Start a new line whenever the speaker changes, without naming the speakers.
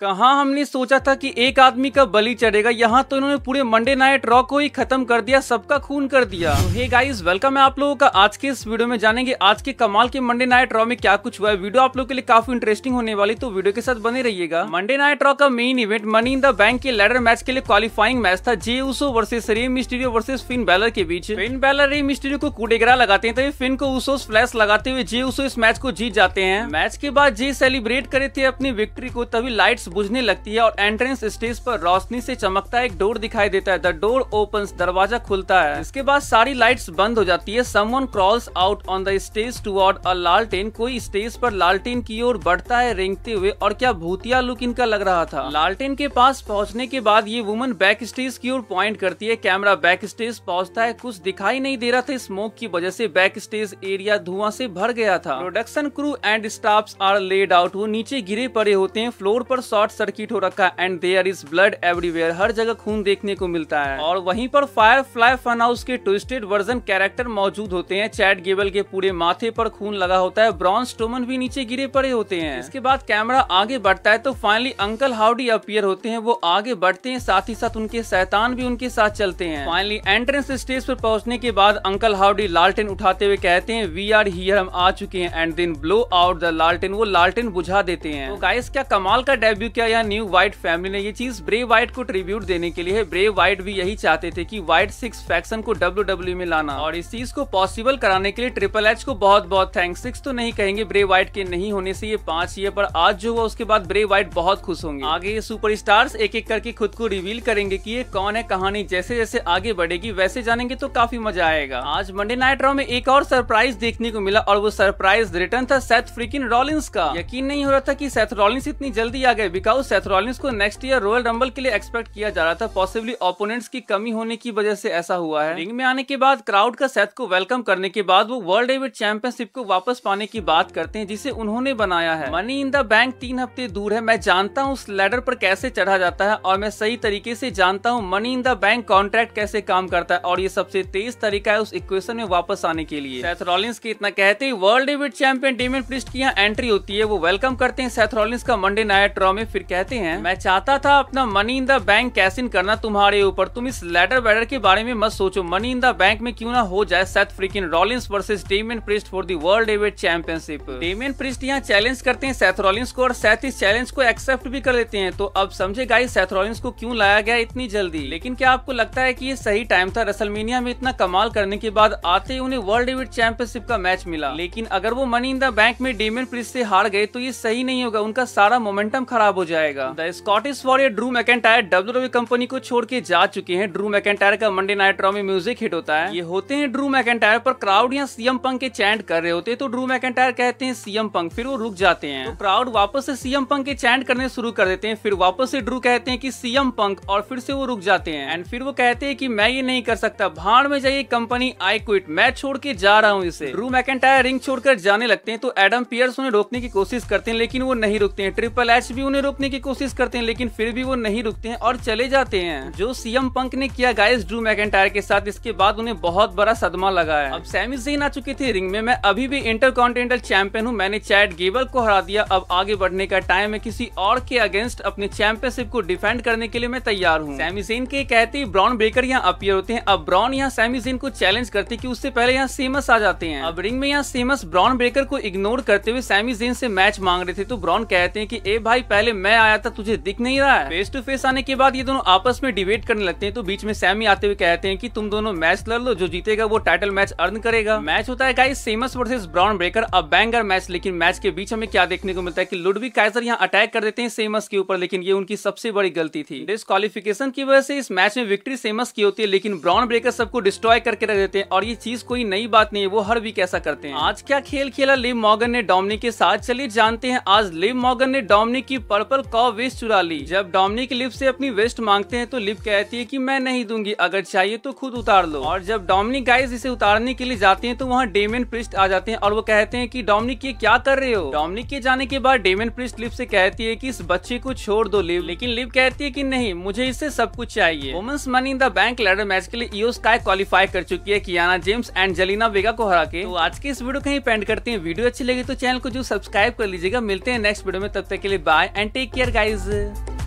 कहा हमने सोचा था कि एक आदमी का बलि चढ़ेगा यहाँ तो इन्होंने पूरे मंडे नाइट रॉ को ही खत्म कर दिया सबका खून कर दिया तो हे गाइस वेलकम है आप लोगों का आज के इस वीडियो में जानेंगे आज के कमाल के मंडे नाइट रॉ में क्या कुछ हुआ है वीडियो आप लोग के लिए काफी इंटरेस्टिंग होने वाली तो वीडियो के साथ बने रहिएगा मंडे नाइट रॉ का main event money in the bank के लेडर मैच के लिए क्वालिफाइंग मैच था Jey Uso versus Rey Mysterio versus Finn Balor के बीच फिन बैलर रे मिस्टीरियो को कूडेगरा लगाते हैं तभी फिन को उसो फ्लैश लगाते हुए जे उसो इस मैच को जीत जाते हैं मैच के बाद जे सेलिब्रेट करे थे अपनी विक्ट्री को तभी लाइट्स बुझने लगती है और एंट्रेंस स्टेज पर रोशनी से चमकता एक डोर दिखाई देता है द डोर ओपन दरवाजा खुलता है इसके बाद सारी लाइट्स बंद हो जाती है someone crawls out on the stage toward a lantern कोई स्टेज पर लालटेन की ओर बढ़ता है रेंगते हुए और क्या भूतिया लुक इनका लग रहा था लालटेन के पास पहुँचने के बाद ये वुमन बैक स्टेज की ओर पॉइंट करती है कैमरा बैक स्टेज पहुँचता है कुछ दिखाई नहीं दे रहा था स्मोक की वजह से बैक स्टेज एरिया धुआं से भर गया था production crew and staff are laid out वो नीचे गिरे पड़े होते हैं फ्लोर पर शॉर्ट सर्किट हो रखा है and there is blood everywhere हर जगह खून देखने को मिलता है और वहीं पर फायर फ्लाई फन हाउस के ट्विस्टेड वर्जन कैरेक्टर मौजूद होते हैं चैट गेबल के पूरे माथे पर खून लगा होता है ब्रॉन्स स्टोमन भी नीचे गिरे पड़े होते हैं इसके बाद कैमरा आगे बढ़ता है तो फाइनली अंकल हाउडी अपियर होते हैं वो आगे बढ़ते हैं साथ ही साथ उनके शैतान भी उनके साथ चलते हैं फाइनली एंट्रेंस स्टेज पर पहुंचने के बाद अंकल हाउडी लालटेन उठाते हुए कहते हैं वी आर हियर हम आ चुके हैं and then blow out the lantern वो लालटेन बुझा देते हैं तो गाइस क्या कमाल का डेब्यू क्या यहाँ न्यू वाइट फैमिली ने ये चीज ब्रे वाइट को ट्रिब्यूट देने के लिए ब्रे व्हाइट भी यही चाहते थे कि व्हाइट सिक्स फैक्शन को डब्ल्यू e में लाना और इस चीज को पॉसिबल कराने के लिए ट्रिपल एच को बहुत बहुत थैंक्स सिक्स तो नहीं कहेंगे ब्रे व्हाइट के नहीं होने से ये पांच ये पर आज जो हुआ उसके बाद ब्रे वाइट बहुत खुश होंगे आगे ये सुपर स्टार्स एक एक करके खुद को रिवील करेंगे की ये कौन है कहानी जैसे जैसे आगे बढ़ेगी वैसे जानेंगे तो काफी मजा आएगा आज मंडे नाइट रॉ में एक और सरप्राइज देखने को मिला और वो सरप्राइज रिटर्न था सेथ फ्रिकिन रॉलिंस का यकीन नहीं हो रहा था की सेथ रॉलिंस इतनी जल्दी आ गए बिकाउ सेथरॉलिंस को नेक्स्ट ईयर रॉयल रंबल के लिए एक्सपेक्ट किया जा रहा था पॉसिबली ओपोनेंट्स की कमी होने की वजह से ऐसा हुआ है रिंग में आने के बाद क्राउड का सेथ को वेलकम करने के बाद वो वर्ल्ड एवेट चैंपियनशिप को वापस पाने की बात करते हैं जिसे उन्होंने बनाया है मनी इन द बैंक तीन हफ्ते दूर है मैं जानता हूँ उस लेडर पर कैसे चढ़ा जाता है और मैं सही तरीके से जानता हूँ money in the bank contract कैसे काम करता है और ये सबसे तेज तरीका है उस इक्वेशन में वापस आने के लिए सेथ के इतना कहते ही world heavyweight champion Damian Priest की यहाँ एंट्री होती है वो वेलकम करते हैं सेथ का मंडे नाइट में फिर कहते हैं मैं चाहता था अपना money in the bank cash in करना तुम्हारे ऊपर तुम इस लेटर बैडर के बारे में मत सोचो मनी इन द बैंक में क्यों ना हो जाए Seth Freakin Rollins versus Damian Priest for the world heavyweight championship Damian Priest यहाँ चैलेंज करते हैं सेथ रॉलिंस को और सेथ इस चैलेंज को एक्सेप्ट भी कर लेते हैं तो अब समझे गाइस सेथ रॉलिंस को क्यूँ लाया गया इतनी जल्दी लेकिन क्या आपको लगता है की ये सही टाइम था रसलमीनिया में इतना कमाल करने के बाद आते ही उन्हें वर्ल्ड एवेट चैंपियनशिप का मैच मिला लेकिन अगर वो मनी इन द बैंक में डेमियन प्रिस्ट से हार गए तो ये सही नहीं होगा उनका सारा मोमेंटम खराब खराब हो जाएगा the Scottish warrior Drew McIntyre W company को छोड़ के जा चुके हैं ड्रू मैकेंटायर का मंडे नाइट रॉ में म्यूजिक हिट होता है ये होते हैं ड्रू मैकेंटायर पर क्राउड या सीएम पंक के चैंड कर रहे होते हैं तो ड्रू मैकेंटायर कहते हैं सीएम पंक फिर वो रुक जाते हैं तो क्राउड वापस से सीएम पंक के चैंड करने शुरू कर देते हैं फिर वापस से ड्रू कहते हैं की सीएम पंक और फिर से वो रुक जाते हैं एंड फिर वो कहते हैं की मैं ये नहीं कर सकता भाड़ में जाइए कंपनी आई क्विट मैं छोड़ के जा रहा हूँ इसे ड्रू मैकेंटायर रिंग छोड़कर जाने लगते हैं तो एडम पियर्स उन्हें रोकने की कोशिश करते हैं लेकिन वो नहीं रुकते हैं ट्रिपल एच भी उन्हें उन्हें रोकने की कोशिश करते हैं लेकिन फिर भी वो नहीं रुकते हैं और चले जाते हैं जो सीएम पंक ने किया गाइस ड्रू मैकेंटायर के साथ इसके बाद उन्हें बहुत बड़ा सदमा लगा है अब सैमी जेन आ चुके थे रिंग में मैं अभी भी इंटर कॉन्टिनेंटल चैंपियन हूँ मैंने चैट गेबल को हरा दिया अब आगे बढ़ने का टाइम है किसी और के अगेंस्ट अपने चैंपियनशिप को डिफेंड करने के लिए मैं तैयार हूँ सैमी जीन के कहते ही ब्राउन ब्रेकर यहाँ अपियर होते हैं अब ब्राउन यहाँ सैमी जीन को चैलेंज करते की उससे पहले यहाँ सेमस आ जाते हैं अब रिंग में यहाँ सेमस ब्राउन ब्रेकर को इग्नोर करते हुए सैमी जीन से मैच मांग रहे थे तो ब्राउन कहते हैं की ए भाई पहले पहले मैं आया था तुझे दिख नहीं रहा है फेस टू फेस आने के बाद ये दोनों आपस में डिबेट करने लगते हैं तो बीच में सैमी आते हुए कहते हैं कि तुम दोनों मैच लड़ लो जो जीतेगा वो टाइटल मैच अर्न करेगा मैच होता है guys Sheamus versus Bron Breakker अब बैंगर मैच लेकिन मैच के बीच हमें क्या देखने को मिलता है की लुडवी काइजर यहाँ अटैक कर देते हैं सेमस के ऊपर लेकिन ये उनकी सबसे बड़ी गलती थी डिस्कालिफिकेशन की वजह से इस मैच में विक्ट्री सेमस की होती है लेकिन ब्राउन ब्रेकर सबको डिस्ट्रॉय करके रख देते हैं और ये चीज कोई नई बात नहीं है वो हर वीक ऐसा करते हैं आज क्या खेल खेला लिव मॉगन ने डोमिनिक के साथ चलिए जानते हैं आज लिव मॉगन ने डोमिनिक की पर पर्पल कॉ वेस्ट चुरा ली जब डोमिनिक लिप से अपनी वेस्ट मांगते हैं तो लिप कहती है कि मैं नहीं दूंगी अगर चाहिए तो खुद उतार लो और जब डोमिनिक गाइस इसे उतारने के लिए जाते हैं तो वहाँ डेमन प्रिस्ट आ जाते हैं और वो कहते हैं की डोमिनिक ये क्या कर रहे हो डोमिनिक के जाने के बाद डेमन प्रिस्ट लिप से कहती है की इस बच्चे को छोड़ दो लिप लेकिन लिप कहती है की नहीं मुझे इससे सब कुछ चाहिए women's money in the bank ladder match के लिए स्काई e क्वालिफाई कर चुकी है Kiana James and Zelina Vega को हरा के तो आज की इस वीडियो कहीं पेंड करते हैं वीडियो अच्छी लगी तो चैनल को जो सब्सक्राइब कर लीजिएगा मिलते हैं नेक्स्ट वीडियो में तब तक के लिए bye and take care guys